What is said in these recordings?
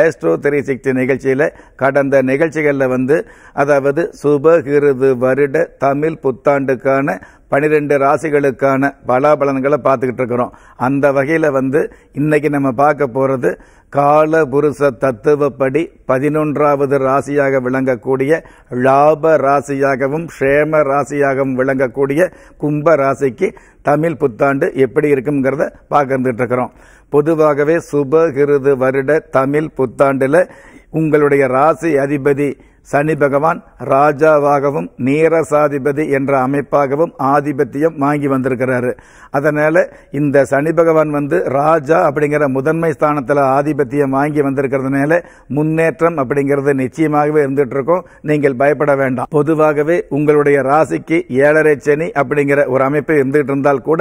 astro திரை சக்தி நிகழ்ச்சியில் கடந்த நிகழ்ச்சிகளில் வந்து அதாவது சுபகிருது வருட தமிழ் புத்தாண்டுக்கான பனிரெண்டு ராசிகளுக்கான பலாபலன்களை பார்த்துக்கிட்டு இருக்கிறோம் அந்த வகையில் வந்து இன்னைக்கு நம்ம பார்க்க போகிறது கால புருஷ தத்துவப்படி பதினொன்றாவது ராசியாக விளங்கக்கூடிய லாப ராசியாகவும் ஷேம ராசியாகவும் விளங்கக்கூடிய கும்ப ராசிக்கு தமிழ் புத்தாண்டு எப்படி இருக்குங்கிறத பார்க்கிட்டு இருக்கிறோம் பொதுவாகவே சுபகிருது வருட தமிழ் புத்தாண்டில் உங்களுடைய ராசி அதிபதி சனி பகவான் ராஜாவாகவும் நீரசாதிபதி என்ற அமைப்பாகவும் ஆதிபத்தியம் வாங்கி வந்திருக்கிறாரு அதனால் இந்த சனி பகவான் வந்து ராஜா அப்படிங்கிற முதன்மை ஸ்தானத்தில் ஆதிபத்தியம் வாங்கி வந்திருக்கிறதுனால முன்னேற்றம் அப்படிங்கிறது நிச்சயமாகவே இருந்துட்டு இருக்கும் நீங்கள் பயப்பட வேண்டாம் பொதுவாகவே உங்களுடைய ராசிக்கு ஏழரை சனி அப்படிங்கிற ஒரு அமைப்பு இருந்துகிட்டு இருந்தால் கூட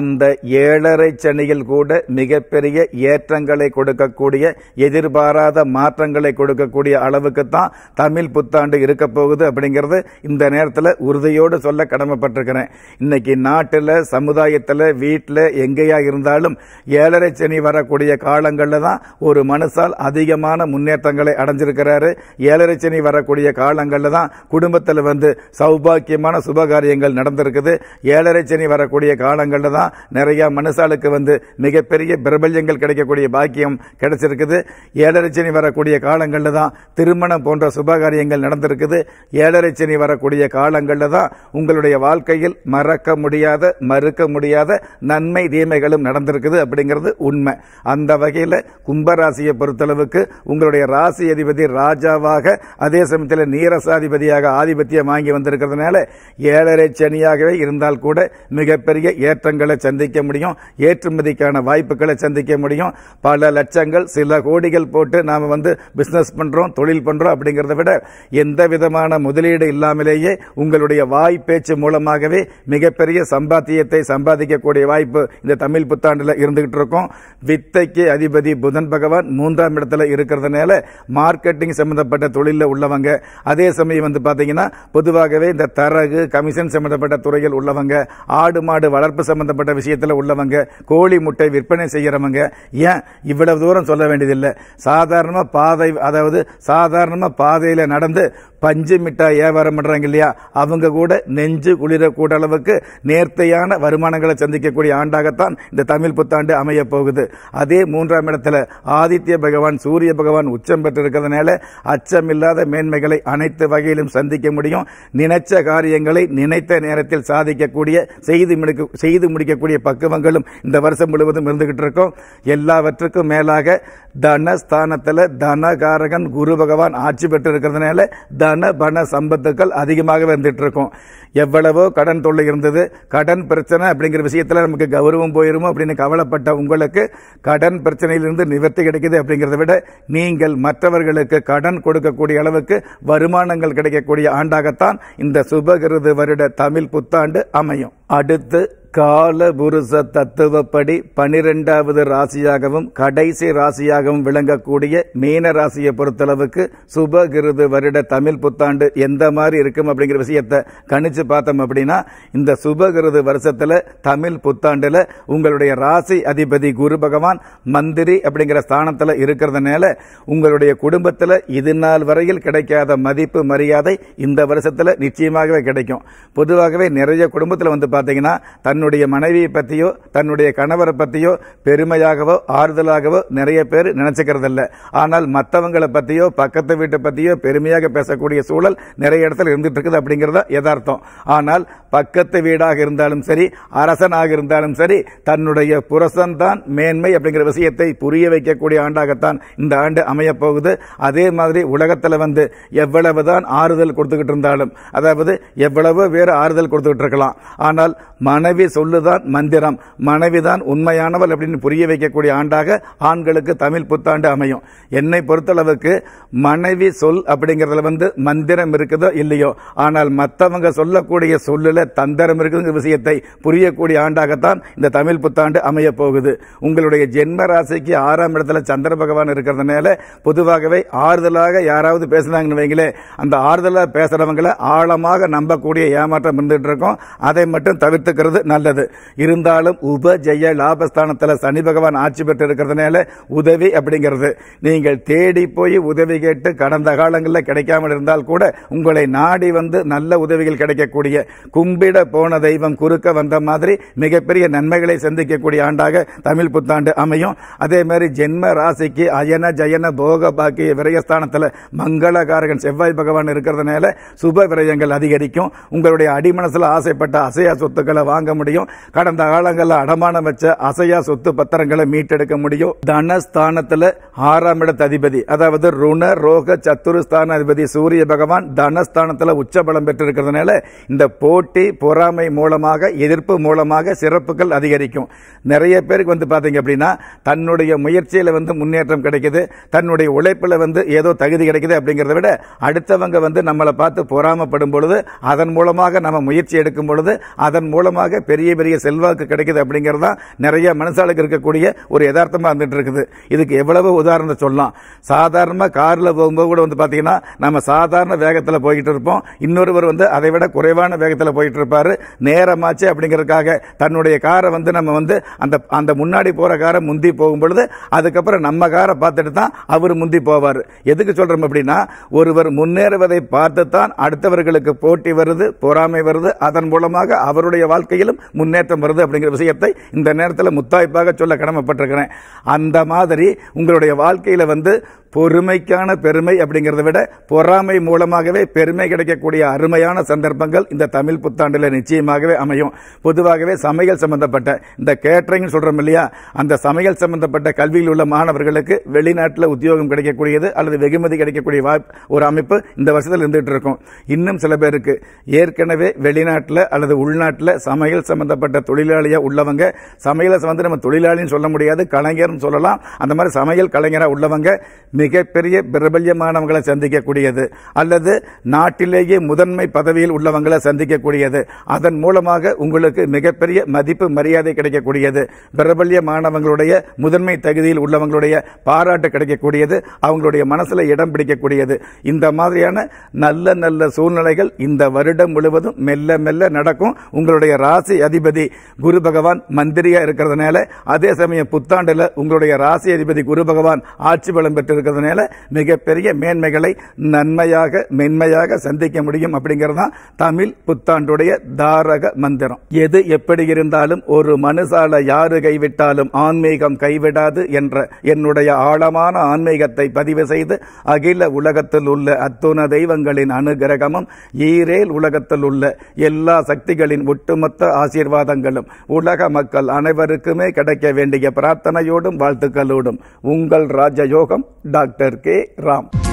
அந்த ஏழரை சனியில் கூட மிகப்பெரிய ஏற்றங்களை கொடுக்கக்கூடிய எதிர்பாராத மாற்றங்களை கொடுக்கக்கூடிய அளவுக்கு தான் தமிழ் தமிழ் புத்தாண்டு இருக்க போகுது அப்படிங்கிறத இந்த நேரத்தில் உறுதியோடு சொல்ல கடமைப்பட்டிருக்கிறேன் இன்னைக்கு நாட்டில் சமுதாயத்தில் வீட்டில் எங்கேயா இருந்தாலும் ஏழரை சனி வரக்கூடிய காலங்களில் தான் ஒரு மனசால் அதிகமான முன்னேற்றங்களை அடைஞ்சிருக்கிறாரு ஏழரை சனி வரக்கூடிய காலங்களில் தான் குடும்பத்தில் வந்து சௌபாக்கியமான சுபகாரியங்கள் நடந்திருக்குது ஏழரை சனி வரக்கூடிய காலங்களில் தான் நிறைய மனசாலுக்கு வந்து மிகப்பெரிய பிரபல்யங்கள் கிடைக்கக்கூடிய பாக்கியம் கிடைச்சிருக்குது ஏழரை சனி வரக்கூடிய காலங்களில் தான் திருமணம் போன்ற சுபகார காரியங்கள் நடந்திருக்குது ஏழரை சனி வரக்கூடிய காலங்களில் தான் உங்களுடைய வாழ்க்கையில் மறக்க முடியாத மறுக்க முடியாத நன்மை தீமைகளும் நடந்திருக்குது அப்படிங்கிறது உண்மை அந்த வகையில் கும்பராசியை பொறுத்தளவுக்கு உங்களுடைய ராசி அதிபதி ராஜாவாக அதே சமயத்தில் நீரசாதிபதியாக ஆதிபத்தியம் வாங்கி வந்திருக்கிறதுனால ஏழரை சனியாகவே இருந்தால் கூட மிகப்பெரிய ஏற்றங்களை சந்திக்க முடியும் ஏற்றுமதிக்கான வாய்ப்புகளை சந்திக்க முடியும் பல லட்சங்கள் சில கோடிகள் போட்டு நாம் வந்து பிஸ்னஸ் பண்ணுறோம் தொழில் பண்ணுறோம் அப்படிங்கிறத விட எந்த விதமான முதலீடு இல்லாமலேயே உங்களுடைய வாய் பேச்சு மூலமாகவே மிகப்பெரிய சம்பாத்தியத்தை சம்பாதிக்கக்கூடிய வாய்ப்பு இந்த தமிழ் புத்தாண்டில் இருந்துகிட்டு இருக்கும் வித்தைக்கு அதிபதி புதன் பகவான் மூன்றாம் இடத்துல இருக்கிறதுனால மார்க்கெட்டிங் சம்பந்தப்பட்ட தொழிலில் உள்ளவங்க அதே சமயம் வந்து பார்த்தீங்கன்னா பொதுவாகவே இந்த தரகு கமிஷன் சம்பந்தப்பட்ட துறையில் உள்ளவங்க ஆடு மாடு வளர்ப்பு சம்பந்தப்பட்ட விஷயத்தில் உள்ளவங்க கோழி முட்டை விற்பனை செய்கிறவங்க ஏன் இவ்வளவு தூரம் சொல்ல வேண்டியதில்லை சாதாரணமாக பாதை அதாவது சாதாரணமாக பாதையில் நடந்து பஞ்சு மிட்டா வியாபாரம் பண்ணுறாங்க இல்லையா அவங்க கூட நெஞ்சு குளிரக்கூட அளவுக்கு நேர்த்தையான வருமானங்களை சந்திக்கக்கூடிய ஆண்டாகத்தான் இந்த தமிழ் புத்தாண்டு அமைய போகுது அதே மூன்றாம் இடத்துல ஆதித்ய பகவான் சூரிய பகவான் உச்சம் பெற்றிருக்கிறதுனால அச்சமில்லாத மேன்மைகளை அனைத்து வகையிலும் சந்திக்க முடியும் நினைச்ச காரியங்களை நினைத்த நேரத்தில் சாதிக்கக்கூடிய செய்து செய்து முடிக்கக்கூடிய பக்குவங்களும் இந்த வருஷம் முழுவதும் இருந்துகிட்டு இருக்கும் எல்லாவற்றுக்கும் மேலாக தனஸ்தானத்தில் தனகாரகன் குரு பகவான் ஆட்சி பெற்றிருக்கிறது இருக்கிறதுனால தன பண சம்பத்துக்கள் அதிகமாக வந்துட்டு இருக்கும் எவ்வளவோ கடன் தொல்லை இருந்தது கடன் பிரச்சனை அப்படிங்கிற விஷயத்தில் நமக்கு கௌரவம் போயிருமோ அப்படின்னு கவலைப்பட்ட உங்களுக்கு கடன் பிரச்சனையிலிருந்து நிவர்த்தி கிடைக்குது அப்படிங்கிறத விட நீங்கள் மற்றவர்களுக்கு கடன் கொடுக்கக்கூடிய அளவுக்கு வருமானங்கள் கிடைக்கக்கூடிய ஆண்டாகத்தான் இந்த சுபகிருது வருட தமிழ் புத்தாண்டு அமையும் அடுத்து கால புருஷ தத்துவப்படி பனிரெண்டாவது ராசியாகவும் கடைசி ராசியாகவும் விளங்கக்கூடிய மீன ராசியை பொறுத்தளவுக்கு சுபகிருது வருட தமிழ் புத்தாண்டு எந்த மாதிரி இருக்கும் அப்படிங்கிற விஷயத்தை கணிச்சு பார்த்தோம் அப்படின்னா இந்த சுபகிருது வருஷத்தில் தமிழ் புத்தாண்டில் உங்களுடைய ராசி அதிபதி குரு பகவான் மந்திரி அப்படிங்கிற ஸ்தானத்தில் இருக்கிறதுனால உங்களுடைய குடும்பத்தில் இது நாள் வரையில் கிடைக்காத மதிப்பு மரியாதை இந்த வருஷத்தில் நிச்சயமாகவே கிடைக்கும் பொதுவாகவே நிறைய குடும்பத்தில் வந்து பாத்தீங்கன்னா தன்னுடைய தன்னுடைய மனைவியை பற்றியோ தன்னுடைய கணவரை பற்றியோ பெருமையாகவோ ஆறுதலாகவோ நிறைய பேர் நினச்சிக்கிறதில்ல ஆனால் மற்றவங்களை பற்றியோ பக்கத்து வீட்டை பற்றியோ பெருமையாக பேசக்கூடிய சூழல் நிறைய இடத்துல இருந்துட்டு இருக்குது அப்படிங்கிறத யதார்த்தம் ஆனால் பக்கத்து வீடாக இருந்தாலும் சரி அரசனாக இருந்தாலும் சரி தன்னுடைய புரசன்தான் மேன்மை அப்படிங்கிற விஷயத்தை புரிய வைக்கக்கூடிய ஆண்டாகத்தான் இந்த ஆண்டு அமையப்போகுது அதே மாதிரி உலகத்தில் வந்து எவ்வளவுதான் ஆறுதல் கொடுத்துக்கிட்டு இருந்தாலும் அதாவது எவ்வளவு பேர் ஆறுதல் கொடுத்துக்கிட்டு இருக்கலாம் ஆனால் மனைவி சொல்லுதான் மந்திரம் மனைவிதான் உண்மையானவள் அப்படின்னு புரிய வைக்கக்கூடிய ஆண்டாக ஆண்களுக்கு தமிழ் புத்தாண்டு அமையும் என்னை பொறுத்தளவுக்கு மனைவி சொல் அப்படிங்கிறதுல வந்து மந்திரம் இருக்குதோ இல்லையோ ஆனால் மற்றவங்க சொல்லக்கூடிய சொல்லில் தந்திரம் இருக்குதுங்கிற விஷயத்தை புரியக்கூடிய ஆண்டாகத்தான் இந்த தமிழ் புத்தாண்டு அமைய போகுது உங்களுடைய ஜென்ம ராசிக்கு ஆறாம் இடத்துல சந்திர பகவான் இருக்கிறதுனால பொதுவாகவே ஆறுதலாக யாராவது பேசுனாங்கன்னு வைங்களே அந்த ஆறுதலாக பேசுறவங்களை ஆழமாக நம்பக்கூடிய ஏமாற்றம் இருந்துட்டு இருக்கும் அதை மட்டும் தவிர்த்துக்கிறது நல்லது நல்லது இருந்தாலும் உப ஜெய லாபஸ்தானத்தில் சனி பகவான் ஆட்சி பெற்று இருக்கிறதுனால உதவி அப்படிங்கிறது நீங்கள் தேடி போய் உதவி கேட்டு கடந்த காலங்களில் கிடைக்காமல் இருந்தால் கூட உங்களை நாடி வந்து நல்ல உதவிகள் கிடைக்கக்கூடிய கும்பிட போன தெய்வம் குறுக்க வந்த மாதிரி மிகப்பெரிய நன்மைகளை சந்திக்கக்கூடிய ஆண்டாக தமிழ் புத்தாண்டு அமையும் அதே மாதிரி ஜென்ம ராசிக்கு அயன ஜயன போக பாக்கிய விரயஸ்தானத்தில் மங்களகாரகன் செவ்வாய் பகவான் இருக்கிறதுனால சுப விரயங்கள் அதிகரிக்கும் உங்களுடைய அடிமனசில் ஆசைப்பட்ட அசையா சொத்துக்களை வாங்க முடியும் முடியும் கடந்த காலங்களில் அடமானம் வச்ச அசையா சொத்து பத்திரங்களை மீட்டெடுக்க முடியும் தனஸ்தானத்தில் ஆறாம் இடத்த அதிபதி அதாவது ருண ரோக சத்துருஸ்தான அதிபதி சூரிய பகவான் தனஸ்தானத்தில் உச்சபலம் பெற்றிருக்கிறதுனால இந்த போட்டி பொறாமை மூலமாக எதிர்ப்பு மூலமாக சிறப்புகள் அதிகரிக்கும் நிறைய பேருக்கு வந்து பார்த்தீங்க அப்படின்னா தன்னுடைய முயற்சியில் வந்து முன்னேற்றம் கிடைக்குது தன்னுடைய உழைப்பில் வந்து ஏதோ தகுதி கிடைக்குது அப்படிங்கிறத விட அடுத்தவங்க வந்து நம்மளை பார்த்து பொறாமப்படும் பொழுது அதன் மூலமாக நம்ம முயற்சி எடுக்கும் பொழுது அதன் மூலமாக பெரிய பெரிய செல்வாக்கு கிடைக்குது அப்படிங்கிறது தான் நிறைய மனசாளுக்கு இருக்கக்கூடிய ஒரு யதார்த்தமாக வந்துட்டு இருக்குது இதுக்கு எவ்வளவு உதாரணம் சொல்லலாம் சாதாரணமாக காரில் போகும்போது கூட வந்து பார்த்தீங்கன்னா நம்ம சாதாரண வேகத்தில் போய்கிட்டு இருப்போம் இன்னொருவர் வந்து அதை விட குறைவான வேகத்தில் போயிட்டு இருப்பார் நேரமாச்சு அப்படிங்கிறதுக்காக தன்னுடைய காரை வந்து நம்ம வந்து அந்த அந்த முன்னாடி போகிற காரை முந்தி போகும் பொழுது அதுக்கப்புறம் நம்ம காரை பார்த்துட்டு தான் அவர் முந்தி போவார் எதுக்கு சொல்கிறோம் அப்படின்னா ஒருவர் முன்னேறுவதை பார்த்து தான் அடுத்தவர்களுக்கு போட்டி வருது பொறாமை வருது அதன் மூலமாக அவருடைய வாழ்க்கையிலும் முன்னேற்றம் வருது அப்படிங்கிற விஷயத்தை இந்த நேரத்தில் முத்தாய்ப்பாக சொல்ல கடமைப்பட்டிருக்கிறேன் அந்த மாதிரி உங்களுடைய வாழ்க்கையில் வந்து பொறுமைக்கான பெருமை அப்படிங்கிறத விட பொறாமை மூலமாகவே பெருமை கிடைக்கக்கூடிய அருமையான சந்தர்ப்பங்கள் இந்த தமிழ் புத்தாண்டில் நிச்சயமாகவே அமையும் பொதுவாகவே சமையல் சம்பந்தப்பட்ட இந்த கேட்டரிங் சொல்கிறோம் இல்லையா அந்த சமையல் சம்பந்தப்பட்ட கல்வியில் உள்ள மாணவர்களுக்கு வெளிநாட்டில் உத்தியோகம் கிடைக்கக்கூடியது அல்லது வெகுமதி கிடைக்கக்கூடிய வாய்ப்பு ஒரு அமைப்பு இந்த வருஷத்தில் இருந்துகிட்டு இருக்கும் இன்னும் சில பேருக்கு ஏற்கனவே வெளிநாட்டில் அல்லது உள்நாட்டில் சமையல் சம்பந்தப்பட்ட தொழிலாளியாக உள்ளவங்க சமையலை வந்து நம்ம தொழிலாளின்னு சொல்ல முடியாது கலைஞர்னு சொல்லலாம் அந்த மாதிரி சமையல் கலைஞராக உள்ளவங்க மிகப்பெரிய பிரபல்யமானவங்களை சந்திக்கக்கூடியது அல்லது நாட்டிலேயே முதன்மை பதவியில் உள்ளவங்களை சந்திக்கக்கூடியது அதன் மூலமாக உங்களுக்கு மிகப்பெரிய மதிப்பு மரியாதை கிடைக்கக்கூடியது பிரபல்யமானவங்களுடைய முதன்மை தகுதியில் உள்ளவங்களுடைய பாராட்டு கிடைக்கக்கூடியது அவங்களுடைய மனசில் இடம் பிடிக்கக்கூடியது இந்த மாதிரியான நல்ல நல்ல சூழ்நிலைகள் இந்த வருடம் முழுவதும் மெல்ல மெல்ல நடக்கும் உங்களுடைய ராசி அதிபதி குரு பகவான் மந்திரியா இருக்கிறதுனால அதே சமயம் புத்தாண்டுல உங்களுடைய ராசி அதிபதி குரு பகவான் ஆட்சி பலம் பெற்று இருக்கிறதுனால மிகப்பெரிய மேன்மைகளை நன்மையாக மென்மையாக சந்திக்க முடியும் அப்படிங்கிறது தமிழ் புத்தாண்டுடைய தாரக மந்திரம் எது எப்படி இருந்தாலும் ஒரு மனுசால யாரு கைவிட்டாலும் ஆன்மீகம் கைவிடாது என்ற என்னுடைய ஆழமான ஆன்மீகத்தை பதிவு செய்து அகில உலகத்தில் உள்ள அத்துண தெய்வங்களின் அனுகிரகமும் ஈரேல் உலகத்தில் உள்ள எல்லா சக்திகளின் ஒட்டுமொத்த ஆசீர்வாதங்களும் உலக மக்கள் அனைவருக்குமே கிடைக்க வேண்டிய பிரார்த்தனையோடும் வாழ்த்துக்களோடும் உங்கள் ராஜயோகம் டாக்டர் डॉक्टर के राम